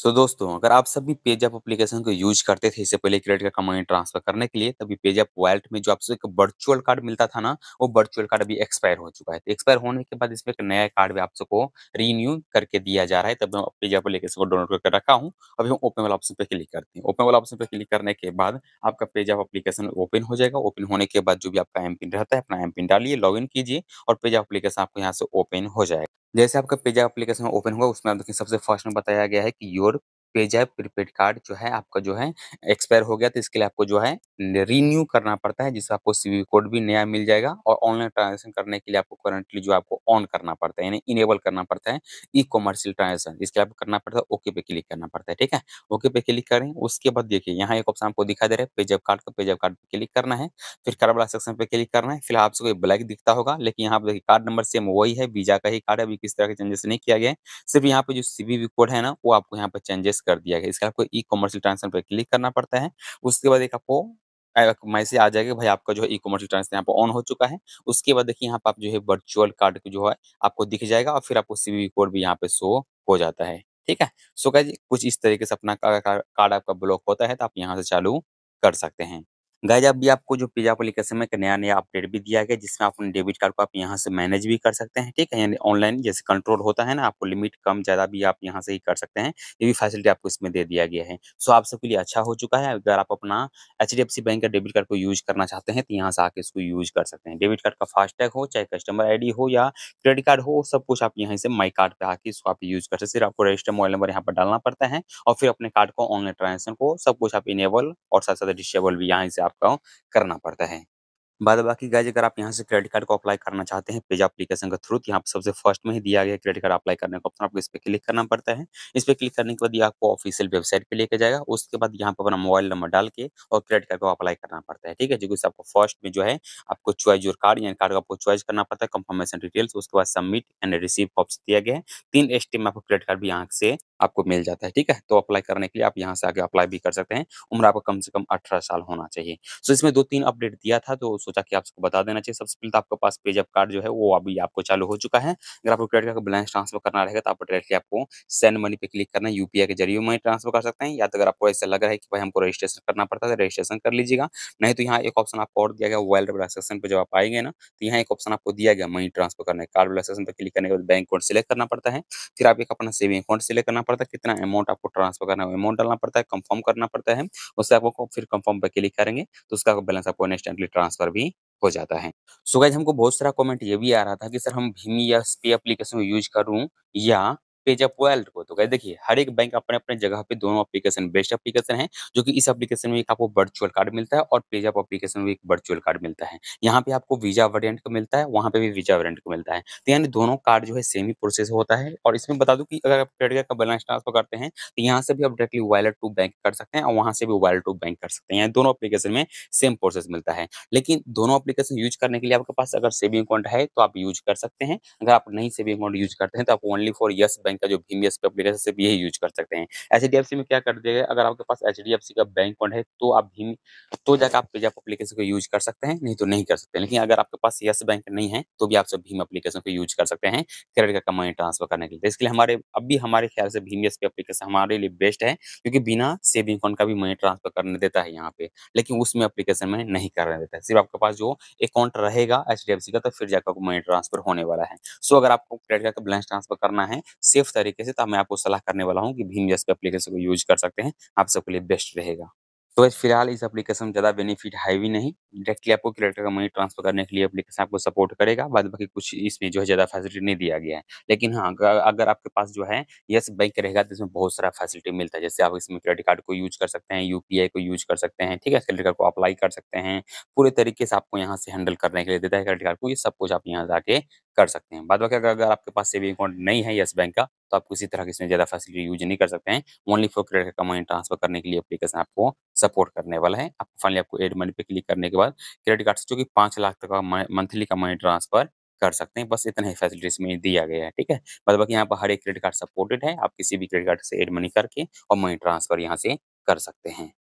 सो so, दोस्तों अगर आप सभी पेजअप एप्लीकेशन को यूज करते थे इससे पहले क्रेडिट कार्ड का मनी ट्रांसफर करने के लिए तभी पेजअप वॉलेट में जो आपसे एक वर्चुअल कार्ड मिलता था ना वो वर्चुअल कार्ड अभी एक्सपायर हो चुका है तो एक्सपायर होने के बाद इसमें एक नया कार्ड भी आप सबको रीन्यू करके दिया जा रहा है तब मैं पेजैप एप्लीकेशन को डाउनलोड करके रखा हूँ अभी हम ओपन वाला ऑप्शन पर क्लिक करते हैं ओपन वाला ऑप्शन पर क्लिक करने के बाद आपका पेजअप अपलीकेशन ओपन हो जाएगा ओपन होने के बाद जो भी आपका एम पिन रहता है अपना एम पिन डालिए लॉग कीजिए और पेजैप अपलीकेशन आपको यहाँ से ओपन हो जाएगा जैसे आपका पिज्जा एप्लीकेशन ओपन होगा उसमें आप देखिए सबसे फर्स्ट में बताया गया है कि योर पेजैप प्रीपेड कार्ड जो है आपका जो है एक्सपायर हो गया तो इसके लिए आपको जो है रिन्यू करना पड़ता है जिससे आपको सीवी कोड भी नया मिल जाएगा और ऑनलाइन ट्रांजेक्शन करने के लिए आपको करंटली जो आपको ऑन करना पड़ता है यानी इनेबल करना पड़ता है ई कॉमर्शियल ट्रांजेक्शन इसके लिए आपको करना पड़ता है ओके पे क्लिक करना पड़ता है ठीक है ओके पे क्लिक करें उसके बाद देखिए यहाँ एक ऑप्शन आपको दिखा दे रहा है पेजैप कार्ड का पेजैप कार्ड पर क्लिक करना है फिर वाला सेक्शन पे क्लिक करना है फिलहाल आपसे कोई ब्लैक दिखता होगा लेकिन यहाँ पे कार्ड नंबर सेम वही है वीजा का ही कार्ड अभी किस तरह के चेंजेस नहीं किया गया सिर्फ यहाँ पे जो सीवी कोड है ना वो आपको यहाँ पे चेंजेस प्लेस कर दिया गया इसके आपको ई कॉमर्शियल ट्रांसफर पर क्लिक करना पड़ता है उसके बाद एक आपको मैसेज आ जाएगा भाई आपका जो है ई कॉमर्स ट्रांसफर यहाँ पर ऑन हो चुका है उसके बाद देखिए यहाँ पर आप जो है वर्चुअल कार्ड जो है आपको दिख जाएगा और फिर आपको सी कोड भी यहाँ पे शो हो जाता है ठीक है सो कह कुछ इस तरीके से अपना कार्ड आपका ब्लॉक होता है तो आप यहाँ से चालू कर सकते हैं गाइज अभी आपको जो पिज्जा एप्लीकेशन में नया नया अपडेट भी दिया गया जिसमें आप अपने डेबिट कार्ड को आप यहाँ से मैनेज भी कर सकते हैं ठीक है यानी ऑनलाइन जैसे कंट्रोल होता है ना आपको लिमिट कम ज़्यादा भी आप यहाँ से ही कर सकते हैं ये भी फैसिलिटी आपको इसमें दे दिया गया है सो आप सबके लिए अच्छा हो चुका है अगर आप अपना एच बैंक का डेबिट कार्ड को यूज करना चाहते हैं तो यहाँ से आके इसको यूज कर सकते हैं डेबिट कार्ड का फास्टैग हो चाहे कस्टमर आई हो या क्रेडिट कार्ड हो सब कुछ आप यहाँ से माई कार्ड पर आके इसको आप यूज कर सकते सिर्फ आपको रजिस्टर मोबाइल नंबर यहाँ पर डालना पड़ता है और फिर अपने कार्ड को ऑनलाइन ट्रांजेक्शन को सब कुछ आप इनेबल और साथ साथ डिसेबल भी यहाँ से आपको करना पड़ता है बाद बाकी गाइज अगर आप यहाँ से क्रेडिट कार्ड को अप्लाई करना चाहते हैं पेज एप्लीकेशन के थ्रू तो यहाँ पर सबसे फर्स्ट में ही दिया गया क्रेडिट कार्ड अप्लाई करने का ऑप्शन आपको इस पर क्लिक करना पड़ता है इस पर क्लिक करने के बाद ये आपको ऑफिशियल वेबसाइट पर लेके जाएगा उसके बाद यहाँ पर अपना मोबाइल नंबर डाल के और क्रेडिट कार्ड को अप्लाई करना पड़ता है ठीक है जो कि आपको फर्स्ट में जो है आपको चॉइस योर कार्ड यानी कार्ड को आपको चॉइस करना पड़ता है कंफर्मेशन डिटेल्स उसके बाद सबमिट एंड रिसीव ऑप्शन दिया गया है तीन स्टेप में आपको क्रेडिट कार्ड भी यहाँ से आपको मिल जाता है ठीक है तो अप्लाई करने के लिए आप यहाँ से आगे अप्लाई भी कर सकते हैं उम्र आपको कम से कम अठारह साल होना चाहिए सो तो इसमें दो तीन अपडेट दिया था तो सोचा कि आपको बता देना चाहिए सबसे पहले तो आपके पास पेजअप कार्ड जो है वो अभी आपको चालू हो चुका है अगर आपको क्रेडिट कार्ड बैलेंस ट्रांसफर करना रहेगा तो आप डायरेक्टली आपको सेंड मनी पे क्लिक करना है यूपीआई के जरिए मनी ट्रांसफर कर सकते हैं या तो अगर आपको ऐसा लग रहा है कि भाई हमको रजिस्ट्रेशन करना पड़ता है रजिस्ट्रेशन तो कर लीजिएगा नहीं तो यहाँ एक ऑप्शन आपको और दिया गया वाइल वाला पर जब आप आएंगे ना तो यहाँ एक ऑप्शन आपको दिया गया मनी ट्रांसफर करने कार्ड वाला पर क्लिक करने के बाद बैंक अकाउंट सिलेक्ट करना पड़ता है फिर आप एक अपना सेविंग अकाउंट सिलेक्ट करना पड़ता है कितना अमाउंट आपको ट्रांसफर करना है अमाउंट डालना पड़ता है कंफर्म करना पड़ता है उससे आपको फिर कंफर्म पर क्लिक करेंगे तो उसका बैलेंस आपको इंस्टेंटली ट्रांसफर भी हो जाता है सो so गाइज हमको बहुत सारा कमेंट ये भी आ रहा था कि सर हम भीमी या पे एप्लीकेशन यूज करूँ या पेजअप वर्ल्ड को तो कैसे देखिए हर एक बैंक अपने अपने जगह पे दोनों एप्लीकेशन बेस्ट एप्लीकेशन है जो कि इस एप्लीकेशन में एक आपको वर्चुअल कार्ड मिलता है और पेजअप एप्लीकेशन में एक वर्चुअल कार्ड मिलता है यहाँ पे आपको वीजा वेरियंट का मिलता है वहाँ पे भी वीजा वेरियंट का मिलता है तो यानी दोनों कार्ड जो है सेम ही प्रोसेस होता है और इसमें बता दू की अगर आप क्रेडिट कार्ड का बैलेंस ट्रांसफर करते हैं तो यहाँ से भी आप डायरेक्टली वॉलेट टू बैंक कर सकते हैं और वहाँ से भी वॉलेट टू बैंक कर सकते हैं दोनों अपलीकेशन में सेम प्रोसेस मिलता है लेकिन दोनों अपलीकेशन यूज करने के लिए आपके पास अगर सेविंग अकाउंट है तो आप यूज कर सकते हैं अगर आप नहीं सेविंग अकाउंट यूज करते हैं तो आप ओनली फॉर यस बैंक का जो भीम एस एप्लीकेशन सिर्फ यही यूज कर सकते हैं एच में क्या कर देगा अगर आपके पास एच का बैंक अकाउंट है तो आप भीम तो जाकर आप पेजैप एप्लीकेशन को यूज कर सकते हैं नहीं तो नहीं कर सकते लेकिन अगर आपके पास यस बैंक नहीं है तो भी आप सब भीम एप्लीकेशन को यूज कर सकते हैं क्रेडिट का कमाई ट्रांसफर करने के लिए तो इसके लिए हमारे अब भी हमारे ख्याल से भीम एस एप्लीकेशन हमारे लिए बेस्ट है क्योंकि बिना सेविंग अकाउंट का भी मनी ट्रांसफर करने देता है यहाँ पे लेकिन उसमें एप्लीकेशन में नहीं करने देता है सिर्फ आपके पास जो अकाउंट रहेगा एच का तो फिर जाकर मनी ट्रांसफर होने वाला है सो अगर आपको क्रेडिट कार्ड का बैलेंस ट्रांसफर करना है सेफ तरीके से तो मैं आपको सलाह करने वाला हूँ कि भीम जैसे एप्लीकेशन को यूज कर सकते हैं आप सबके लिए बेस्ट रहेगा तो वैसे फिलहाल इस एप्लीकेशन में ज़्यादा बेनिफिट है भी नहीं डायरेक्टली आपको क्रेडिट का मनी ट्रांसफर करने के लिए एप्लीकेशन आपको सपोर्ट करेगा बाद बाकी कुछ इसमें जो है ज़्यादा फैसिलिटी नहीं दिया गया है लेकिन हाँ अगर आपके पास जो है यस बैंक रहेगा तो इसमें बहुत सारा फैसिलिटी मिलता है जैसे आप इसमें क्रेडिट कार्ड को यूज कर सकते हैं यू को यूज कर सकते हैं ठीक है क्रेडिट कार्ड को अप्लाई कर सकते हैं पूरे तरीके से आपको यहाँ से हैंडल करने के लिए देता है क्रेडिट कार्ड को ये सब कुछ आप यहाँ जाके कर सकते हैं बाद बाकी अगर आपके पास सेविंग अकाउंट नहीं है येस बैंक का तो आप किसी तरह की इसमें ज़्यादा फैसिलिटी यूज नहीं कर सकते हैं ओनली फॉर क्रेडिट का मनी ट्रांसफर करने के लिए अपलीकेशन आपको सपोर्ट करने वाला है आप फाइनली आपको एड मनी पे क्लिक करने के बाद क्रेडिट कार्ड से जो कि पाँच लाख तक का मंथली का मनी ट्रांसफर कर सकते हैं बस इतना ही फैसिलिटी इसमें दिया गया है ठीक है बाद बाकी यहाँ पर हर एक क्रेडिट कार्ड सपोर्टेड है आप किसी भी क्रेडिट कार्ड से एड मनी करके और मनी ट्रांसफर यहाँ से कर सकते हैं